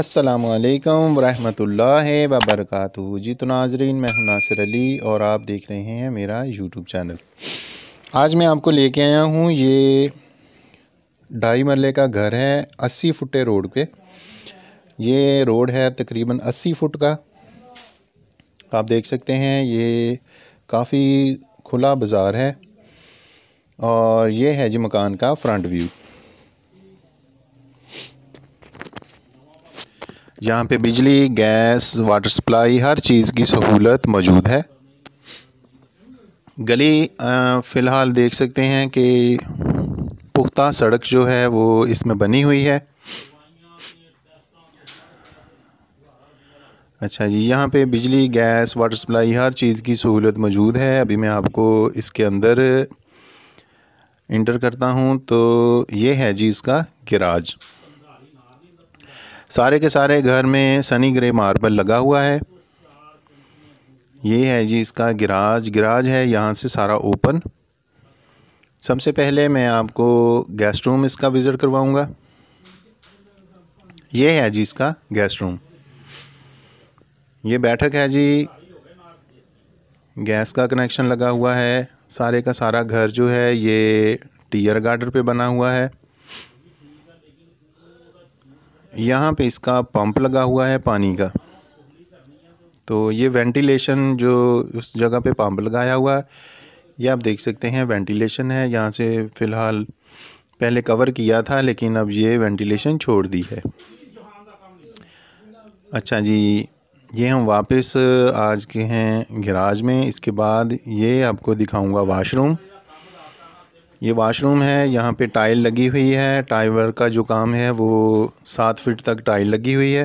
अस्सलाम वालेकुम रहमतुल्लाह वबरकत जी तो नाजरीन मैं हूं नासिर अली और आप देख रहे हैं मेरा यूट्यूब चैनल आज मैं आपको लेके आया हूं ये ढाई मरले का घर है अस्सी फुटे रोड पे ये रोड है तकरीबन अस्सी फुट का आप देख सकते हैं ये काफ़ी खुला बाज़ार है और ये है जी मकान का फ्रंट व्यू यहाँ पे बिजली गैस वाटर सप्लाई हर चीज़ की सहूलत मौजूद है गली फ़िलहाल देख सकते हैं कि पुख्ता सड़क जो है वो इसमें बनी हुई है अच्छा जी यहाँ पे बिजली गैस वाटर सप्लाई हर चीज़ की सहूलत मौजूद है अभी मैं आपको इसके अंदर इंटर करता हूँ तो ये है जी इसका गिराज सारे के सारे घर में सनी ग्रे मार्बल लगा हुआ है ये है जी इसका गिराज गिराज है यहाँ से सारा ओपन सबसे पहले मैं आपको गेस्ट रूम इसका विज़िट करवाऊँगा ये है जी इसका गेस्ट रूम ये बैठक है जी गैस का कनेक्शन लगा हुआ है सारे का सारा घर जो है ये टीयर गार्डर पे बना हुआ है यहाँ पे इसका पंप लगा हुआ है पानी का तो ये वेंटिलेशन जो उस जगह पे पंप लगाया हुआ है ये आप देख सकते हैं वेंटिलेशन है यहाँ से फ़िलहाल पहले कवर किया था लेकिन अब ये वेंटिलेशन छोड़ दी है अच्छा जी ये हम वापस आज के हैं गराज में इसके बाद ये आपको दिखाऊंगा वाशरूम ये वाशरूम है यहाँ पे टाइल लगी हुई है टाइल वर्क का जो काम है वो सात फीट तक टाइल लगी हुई है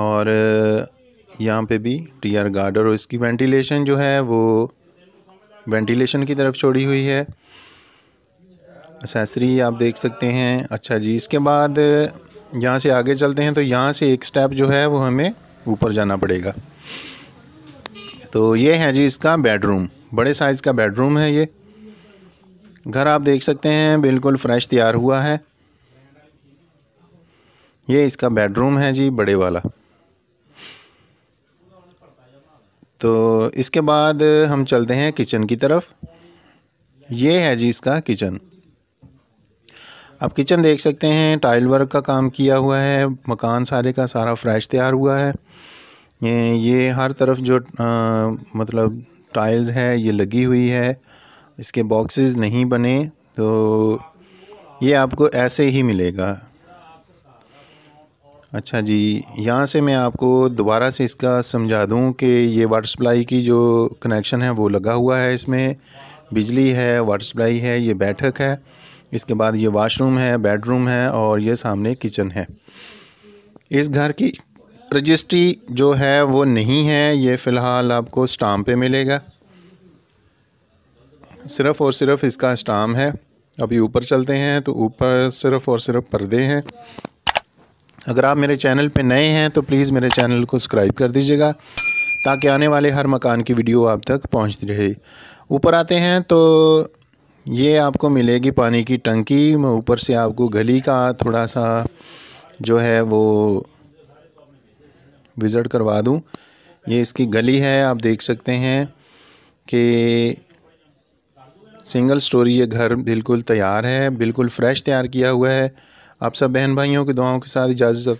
और यहाँ पे भी टी आर गार्ड और इसकी वेंटिलेशन जो है वो वेंटिलेशन की तरफ छोड़ी हुई है असेसरी आप देख सकते हैं अच्छा जी इसके बाद यहाँ से आगे चलते हैं तो यहाँ से एक स्टेप जो है वो हमें ऊपर जाना पड़ेगा तो ये है जी इसका बेडरूम बड़े साइज़ का बेडरूम है ये घर आप देख सकते हैं बिल्कुल फ्रेश तैयार हुआ है ये इसका बेडरूम है जी बड़े वाला तो इसके बाद हम चलते हैं किचन की तरफ ये है जी इसका किचन आप किचन देख सकते हैं टाइल वर्क का काम किया हुआ है मकान सारे का सारा फ्रेश तैयार हुआ है ये ये हर तरफ जो आ, मतलब टाइल्स है ये लगी हुई है इसके बॉक्सेस नहीं बने तो ये आपको ऐसे ही मिलेगा अच्छा जी यहाँ से मैं आपको दोबारा से इसका समझा दूँ कि ये वाटर सप्लाई की जो कनेक्शन है वो लगा हुआ है इसमें बिजली है वाटर सप्लाई है ये बैठक है इसके बाद ये वाशरूम है बेडरूम है और ये सामने किचन है इस घर की रजिस्ट्री जो है वो नहीं है ये फ़िलहाल आपको स्टाम पे मिलेगा सिर्फ़ और सिर्फ इसका स्टाम है अभी ऊपर चलते हैं तो ऊपर सिर्फ़ और सिर्फ पर्दे हैं अगर आप मेरे चैनल पे नए हैं तो प्लीज़ मेरे चैनल को सब्सक्राइब कर दीजिएगा ताकि आने वाले हर मकान की वीडियो आप तक पहुंचती रहे ऊपर आते हैं तो ये आपको मिलेगी पानी की टंकी ऊपर से आपको गली का थोड़ा सा जो है वो विज़िट करवा दूँ ये इसकी गली है आप देख सकते हैं कि सिंगल स्टोरी ये घर बिल्कुल तैयार है बिल्कुल फ़्रेश तैयार किया हुआ है आप सब बहन भाइयों की दुआओं के साथ इजाज़त